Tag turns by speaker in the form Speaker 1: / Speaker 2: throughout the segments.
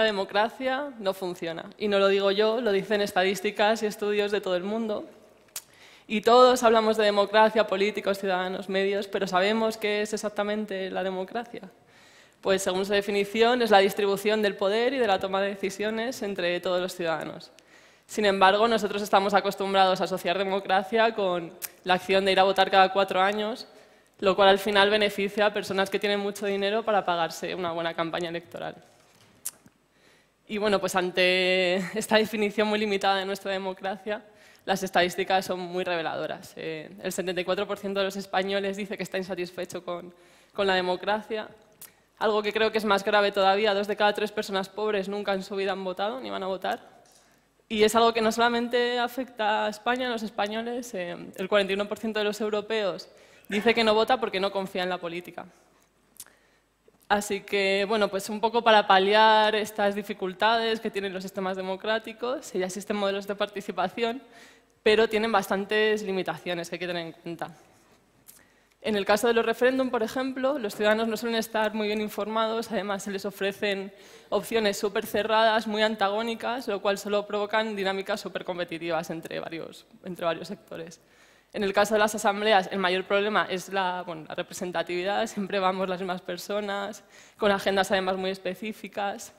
Speaker 1: La democracia no funciona. Y no lo digo yo, lo dicen estadísticas y estudios de todo el mundo. Y todos hablamos de democracia, políticos, ciudadanos, medios, pero ¿sabemos qué es exactamente la democracia? Pues según su definición es la distribución del poder y de la toma de decisiones entre todos los ciudadanos. Sin embargo, nosotros estamos acostumbrados a asociar democracia con la acción de ir a votar cada cuatro años, lo cual al final beneficia a personas que tienen mucho dinero para pagarse una buena campaña electoral. Y bueno, pues ante esta definición muy limitada de nuestra democracia, las estadísticas son muy reveladoras. Eh, el 74% de los españoles dice que está insatisfecho con, la democracia. Algo que creo que es más grave todavía, dos de cada tres personas pobres nunca en su vida han votado ni van a votar. Y es algo que no solamente afecta a España, a los españoles, eh, el 41% de los europeos dice que no vota porque no confía en la política. Así que, bueno, pues un poco para paliar estas dificultades que tienen los sistemas democráticos, ya existen modelos de participación, pero tienen bastantes limitaciones que hay que tener en cuenta. En el caso de los referéndum, por ejemplo, los ciudadanos no suelen estar muy bien informados, además se les ofrecen opciones súper cerradas, muy antagónicas, lo cual solo provocan dinámicas súper competitivas entre varios sectores. En el caso de las asambleas, el mayor problema es la, representatividad, siempre vamos las mismas personas, con agendas además muy específicas.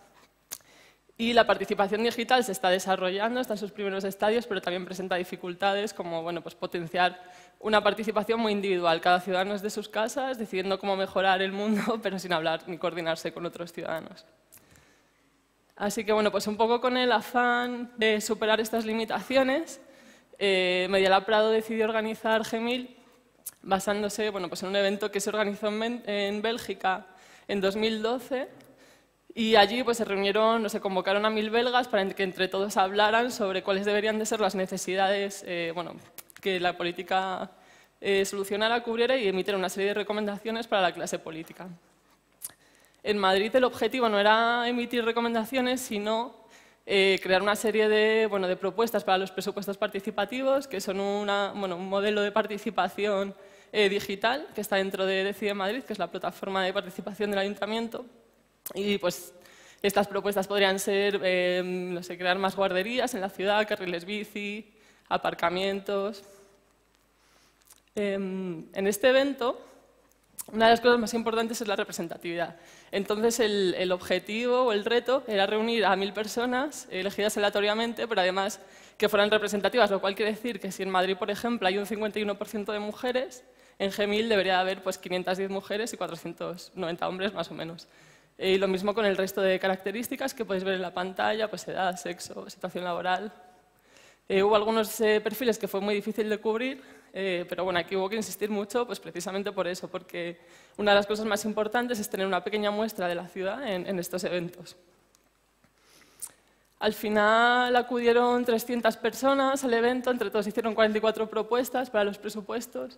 Speaker 1: Y la participación digital se está desarrollando, está en sus primeros estadios, pero también presenta dificultades como bueno, pues potenciar una participación muy individual, cada ciudadano es de sus casas, decidiendo cómo mejorar el mundo, pero sin hablar ni coordinarse con otros ciudadanos. Así que bueno, pues un poco con el afán de superar estas limitaciones, eh, Prado decidió organizar GEMIL basándose bueno, pues en un evento que se organizó en, Bélgica en 2012 y allí pues, se reunieron, se convocaron a mil belgas para que entre todos hablaran sobre cuáles deberían de ser las necesidades eh, bueno, que la política eh, solucionara, cubriera y emitiera una serie de recomendaciones para la clase política. En Madrid el objetivo no era emitir recomendaciones, sino eh, crear una serie de, bueno, de propuestas para los presupuestos participativos, que son una, bueno, un modelo de participación eh, digital que está dentro de Decide Madrid, que es la plataforma de participación del ayuntamiento. Y pues estas propuestas podrían ser, em, no sé, crear más guarderías en la ciudad, carriles bici, aparcamientos. Em, en este evento una de las cosas más importantes es la representatividad. Entonces, el, objetivo o el reto era reunir a mil personas elegidas aleatoriamente, pero además que fueran representativas, lo cual quiere decir que si en Madrid, por ejemplo, hay un 51% de mujeres, en G1000 debería haber 510 pues, mujeres y 490 hombres, más o menos. Eh, y lo mismo con el resto de características que podéis ver en la pantalla, pues edad, sexo, situación laboral. Eh, hubo algunos eh, perfiles que fue muy difícil de cubrir, eh, pero bueno, aquí hubo que insistir mucho, pues precisamente por eso, porque una de las cosas más importantes es tener una pequeña muestra de la ciudad en, estos eventos. Al final acudieron 300 personas al evento, entre todos hicieron 44 propuestas para los presupuestos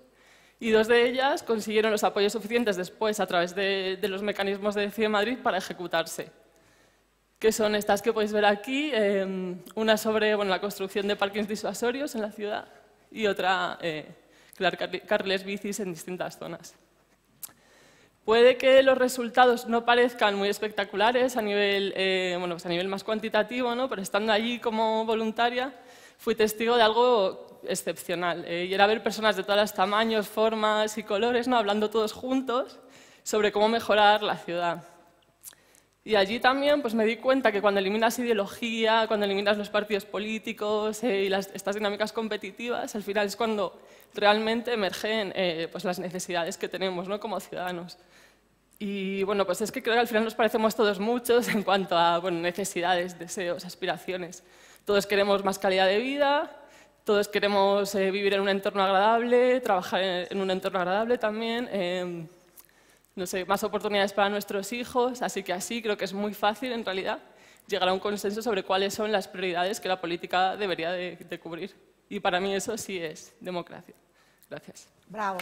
Speaker 1: y dos de ellas consiguieron los apoyos suficientes después a través de, los mecanismos de de Madrid para ejecutarse, que son estas que podéis ver aquí, eh, una sobre la construcción de parques disuasorios en la ciudad y otra eh, Carles Bicis en distintas zonas. Puede que los resultados no parezcan muy espectaculares a nivel, eh, bueno, pues a nivel más cuantitativo, ¿no? pero estando allí como voluntaria fui testigo de algo excepcional. Eh, y era ver personas de todos los tamaños, formas y colores ¿no? hablando todos juntos sobre cómo mejorar la ciudad. Y allí también pues, me di cuenta que cuando eliminas ideología, cuando eliminas los partidos políticos eh, y las, estas dinámicas competitivas, al final es cuando realmente emergen eh, pues, las necesidades que tenemos ¿no? como ciudadanos. Y bueno, pues es que creo que al final nos parecemos todos muchos en cuanto a necesidades, deseos, aspiraciones. Todos queremos más calidad de vida, todos queremos eh, vivir en un entorno agradable, trabajar en un entorno agradable también em, no sé, más oportunidades para nuestros hijos, así que así creo que es muy fácil en realidad llegar a un consenso sobre cuáles son las prioridades que la política debería de, cubrir. Y para mí eso sí es democracia. Gracias. Bravo.